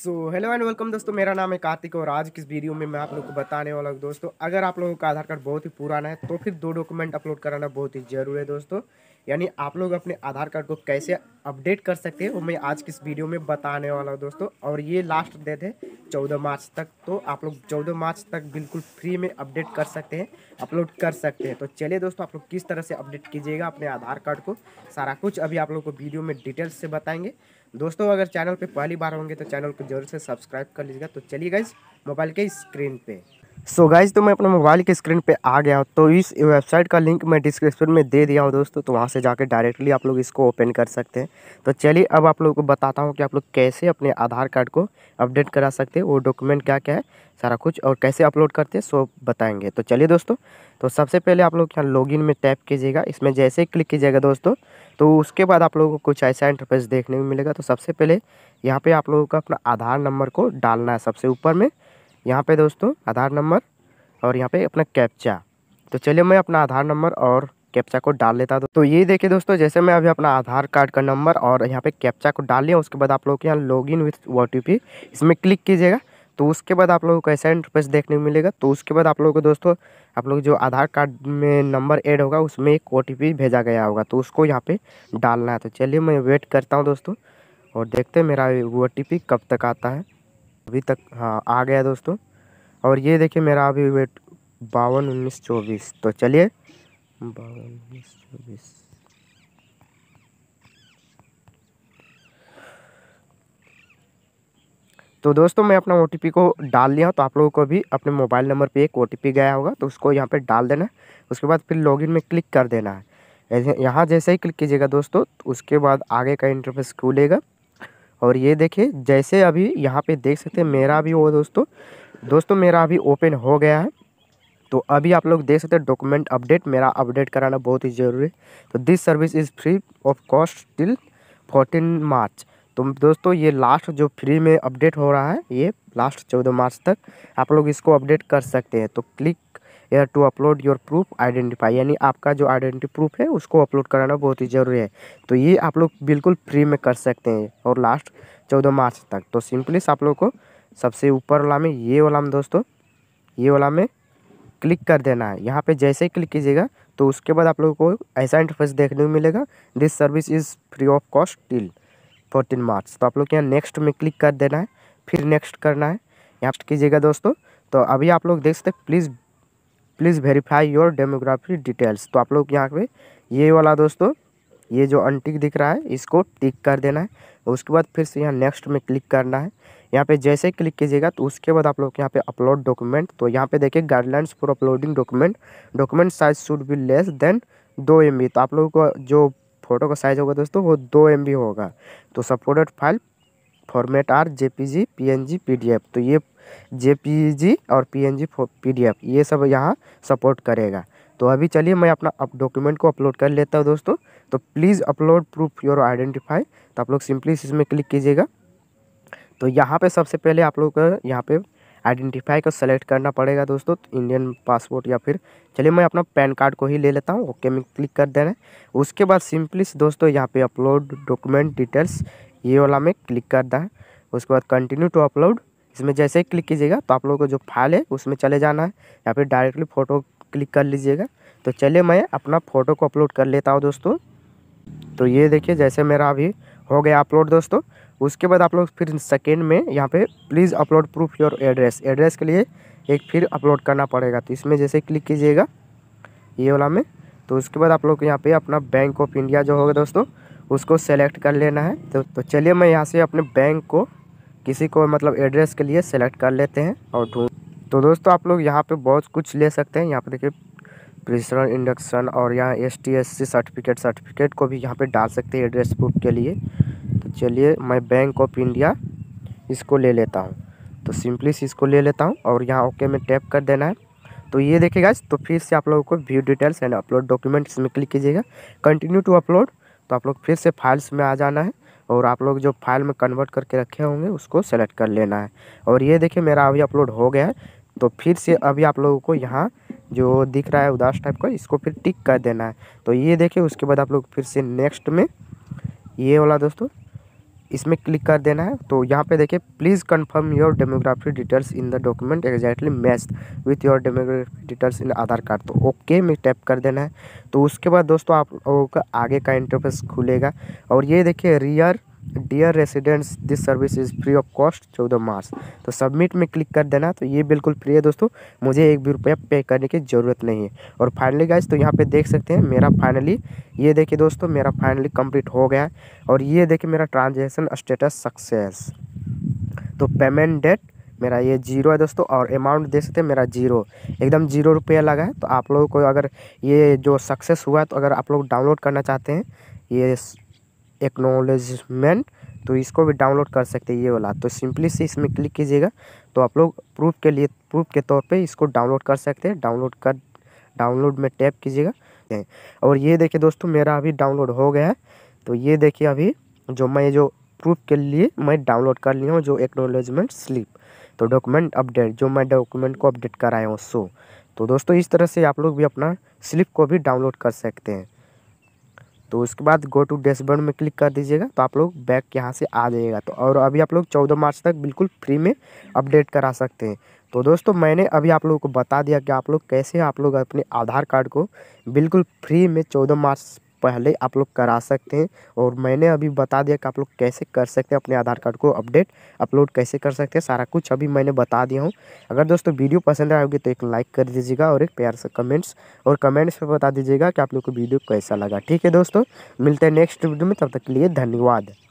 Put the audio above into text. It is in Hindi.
सो हेलो एंड वेलकम दोस्तों मेरा नाम है कार्तिक और आज किस वीडियो में मैं आप लोग को बताने वाला हूँ दोस्तों अगर आप लोगों का आधार कार्ड बहुत ही पुराना है तो फिर दो डॉक्यूमेंट अपलोड कराना बहुत ही जरूरी है दोस्तों यानी आप लोग अपने आधार कार्ड को कैसे अपडेट कर सकते हैं वो मैं आज किस वीडियो में बताने वाला हूँ दोस्तों और ये लास्ट डेट है चौदह मार्च तक तो आप लोग चौदह मार्च तक बिल्कुल फ्री में अपडेट कर सकते हैं अपलोड कर सकते हैं तो चलिए दोस्तों आप लोग किस तरह से अपडेट कीजिएगा अपने आधार कार्ड को सारा कुछ अभी आप लोग को वीडियो में डिटेल्स से बताएंगे दोस्तों अगर चैनल पर पहली बार होंगे तो चैनल को जरूर से सब्सक्राइब कर लीजिएगा तो चलिए गाइज मोबाइल के स्क्रीन पर सो so गाइज तो मैं अपने मोबाइल के स्क्रीन पे आ गया तो इस वेबसाइट का लिंक मैं डिस्क्रिप्शन में दे दिया हूँ दोस्तों तो वहाँ से जाकर डायरेक्टली आप लोग इसको ओपन कर सकते हैं तो चलिए अब आप लोगों को बताता हूँ कि आप लोग कैसे अपने आधार कार्ड को अपडेट करा सकते हैं वो डॉक्यूमेंट क्या क्या है सारा कुछ और कैसे अपलोड करते हैं सो बताएँगे तो चलिए दोस्तों तो सबसे पहले आप लोग यहाँ लॉग में टैप कीजिएगा इसमें जैसे क्लिक कीजिएगा दोस्तों तो उसके बाद आप लोगों को कुछ ऐसा इंटरफेस देखने को मिलेगा तो सबसे पहले यहाँ पर आप लोगों का अपना आधार नंबर को डालना है सबसे ऊपर में यहाँ पे दोस्तों आधार नंबर और यहाँ पे अपना कैप्चा तो चलिए मैं अपना आधार नंबर और कैप्चा को डाल लेता हूँ तो ये देखिए दोस्तों जैसे मैं अभी अपना आधार कार्ड का नंबर और यहाँ पे कैप्चा को डाल लिया उसके बाद आप लोग के यहाँ लॉग इन विथ ओ इसमें क्लिक कीजिएगा तो उसके बाद आप लोगों को ऐसा इंटरफेस देखने को मिलेगा तो उसके बाद आप लोगों को दोस्तों आप लोग जो आधार कार्ड में नंबर ऐड होगा उसमें एक ओ भेजा गया होगा तो उसको यहाँ पे डालना है तो चलिए मैं वेट करता हूँ दोस्तों और देखते हैं मेरा ओ कब तक आता है अभी तक हाँ आ गया दोस्तों और ये देखिए मेरा अभी वेट बावन उन्नीस चौबीस तो चलिए बावन उन्नीस चौबीस तो दोस्तों मैं अपना ओ को डाल लिया तो आप लोगों को भी अपने मोबाइल नंबर पे एक ओ गया होगा तो उसको यहाँ पे डाल देना है उसके बाद फिर लॉगिन में क्लिक कर देना है यहाँ जैसे ही क्लिक कीजिएगा दोस्तों तो उसके बाद आगे का इंटरफेस खुलेगा और ये देखिए जैसे अभी यहाँ पे देख सकते हैं मेरा भी वो दोस्तों दोस्तों मेरा अभी ओपन हो गया है तो अभी आप लोग देख सकते हैं डॉक्यूमेंट अपडेट मेरा अपडेट कराना बहुत ही ज़रूरी है तो this service is free of cost till fourteen March तो दोस्तों ये लास्ट जो फ्री में अपडेट हो रहा है ये लास्ट चौदह मार्च तक आप लोग इसको अपडेट कर सकते हैं तो क्लिक या to upload your proof identify यानी आपका जो आइडेंटिटी प्रूफ है उसको अपलोड कराना बहुत ही ज़रूरी है तो ये आप लोग बिल्कुल फ्री में कर सकते हैं और लास्ट चौदह मार्च तक तो सिंपली आप लोग को सबसे ऊपर वाला में ये वाला में दोस्तों ये वाला में क्लिक कर देना है यहाँ पे जैसे ही क्लिक कीजिएगा तो उसके बाद आप लोगों को ऐसा इंटरफेस देखने को मिलेगा this service is free of cost till fourteen March तो आप लोग यहाँ नेक्स्ट में क्लिक कर देना है फिर नेक्स्ट करना है यहाँ कीजिएगा दोस्तों तो अभी आप लोग देख सकते please please verify your demography details तो आप लोग यहाँ पे ये वाला दोस्तों ये जो अनटिक दिख रहा है इसको टिक कर देना है उसके बाद फिर से यहाँ नेक्स्ट में क्लिक करना है यहाँ पे जैसे क्लिक कीजिएगा तो उसके बाद आप लोग यहाँ पे अपलोड डॉक्यूमेंट तो यहाँ पे देखिए guidelines for uploading document document size should be less than दो एम तो आप लोगों को जो फ़ोटो का साइज़ होगा दोस्तों वो दो एम होगा तो supported file format are J P G P N G P D F तो ये जे और पी पीडीएफ ये सब यहाँ सपोर्ट करेगा तो अभी चलिए मैं अपना अप डॉक्यूमेंट को अपलोड कर लेता हूँ दोस्तों तो please upload proof your identify तो आप लोग सिंपली इसमें क्लिक कीजिएगा तो यहाँ पे सबसे पहले आप लोग को यहाँ पे आइडेंटिफाई को सेलेक्ट करना पड़ेगा दोस्तों तो इंडियन पासपोर्ट या फिर चलिए मैं अपना पैन कार्ड को ही ले लेता हूँ ओके में क्लिक कर दे हैं उसके बाद सिंपली दोस्तों यहाँ पे अपलोड डॉक्यूमेंट डिटेल्स ये वाला में क्लिक कर दें उसके बाद कंटिन्यू टू अपलोड इसमें जैसे ही क्लिक कीजिएगा तो आप लोगों को जो फाइल है उसमें चले जाना है या फिर डायरेक्टली फ़ोटो क्लिक कर लीजिएगा तो चलिए मैं अपना फ़ोटो को अपलोड कर लेता हूँ दोस्तों तो ये देखिए जैसे मेरा अभी हो गया अपलोड दोस्तों उसके बाद आप लोग फिर सेकेंड में यहाँ पर please upload proof your address address के लिए एक फिर अपलोड करना पड़ेगा तो इसमें जैसे क्लिक कीजिएगा ये वाला में तो उसके बाद आप लोग यहाँ पे अपना बैंक ऑफ इंडिया जो होगा दोस्तों उसको सेलेक्ट कर लेना है तो, तो चलिए मैं यहाँ से अपने बैंक को किसी को मतलब एड्रेस के लिए सेलेक्ट कर लेते हैं और ढूंढ तो दोस्तों आप लोग यहाँ पे बहुत कुछ ले सकते हैं यहाँ पे देखिए प्रेशर इंडक्शन और यहाँ S T S C certificate certificate को भी यहाँ पे डाल सकते हैं एड्रेस बुक के लिए तो चलिए मैं बैंक ऑफ इंडिया इसको ले लेता हूँ तो सिंपली से इसको ले लेता हूँ और यहाँ ओके में टैप कर देना है तो ये देखेगा तो फिर से आप लोगों को view details and upload documents में क्लिक कीजिएगा कंटिन्यू टू अपलोड तो आप लोग फिर से फाइल्स में आ जाना है और आप लोग जो फाइल में कन्वर्ट करके रखे होंगे उसको सेलेक्ट कर लेना है और ये देखिए मेरा अभी अपलोड हो गया है तो फिर से अभी आप लोगों को यहाँ जो दिख रहा है उदास टाइप का इसको फिर टिक कर देना है तो ये देखिए उसके बाद आप लोग फिर से नेक्स्ट में ये वाला दोस्तों इसमें क्लिक कर देना है तो यहाँ पे देखिए please confirm your demography details in the document exactly match with your demography details in Aadhaar card तो ओके में टैप कर देना है तो उसके बाद दोस्तों आप लोगों का आगे का इंटरफेस खुलेगा और ये देखिए rear dear residents this service is free of cost चौदह मार्च तो सबमिट में क्लिक कर देना तो ये बिल्कुल फ्री है दोस्तों मुझे एक भी रुपया पे करने की ज़रूरत नहीं है और फाइनली गाइज तो यहाँ पे देख सकते हैं मेरा फाइनली ये देखिए दोस्तों मेरा फाइनली कंप्लीट हो गया है और ये देखिए मेरा ट्रांजेक्शन स्टेटस सक्सेस तो पेमेंट डेट मेरा ये जीरो है दोस्तों और अमाउंट देख सकते हैं मेरा जीरो एकदम जीरो रुपया लगा है तो आप लोगों को अगर ये जो सक्सेस हुआ है तो अगर आप लोग डाउनलोड करना चाहते हैं ये एक्नोलेजमेंट तो इसको भी डाउनलोड कर सकते हैं ये वाला तो सिंपली से इसमें क्लिक कीजिएगा तो आप लोग प्रूफ के लिए प्रूफ के तौर पे इसको डाउनलोड कर सकते हैं डाउनलोड कर डाउनलोड में टैप कीजिएगा और ये देखिए दोस्तों मेरा अभी डाउनलोड हो गया है तो ये देखिए अभी जो मैं जो प्रूफ के लिए मैं डाउनलोड कर लिया हूँ जो एक्नोलेजमेंट स्लिप तो डॉक्यूमेंट अपडेट जो मैं डॉक्यूमेंट को अपडेट कराया हूँ सो तो दोस्तों इस तरह से आप लोग भी अपना स्लिप को भी डाउनलोड कर सकते हैं तो उसके बाद गो टू डैशबोर्ड में क्लिक कर दीजिएगा तो आप लोग बैक यहाँ से आ जाएगा तो और अभी आप लोग चौदह मार्च तक बिल्कुल फ्री में अपडेट करा सकते हैं तो दोस्तों मैंने अभी आप लोगों को बता दिया कि आप लोग कैसे आप लोग अपने आधार कार्ड को बिल्कुल फ्री में चौदह मार्च पहले आप लोग करा सकते हैं और मैंने अभी बता दिया कि आप लोग कैसे कर सकते हैं अपने आधार कार्ड को अपडेट अपलोड कैसे कर सकते हैं सारा कुछ अभी मैंने बता दिया हूँ अगर दोस्तों वीडियो पसंद आएगी तो एक लाइक कर दीजिएगा और एक प्यार से कमेंट्स और कमेंट्स पर बता दीजिएगा कि आप लोग को वीडियो कैसा लगा ठीक है दोस्तों मिलते हैं नेक्स्ट वीडियो में तब तक के लिए धन्यवाद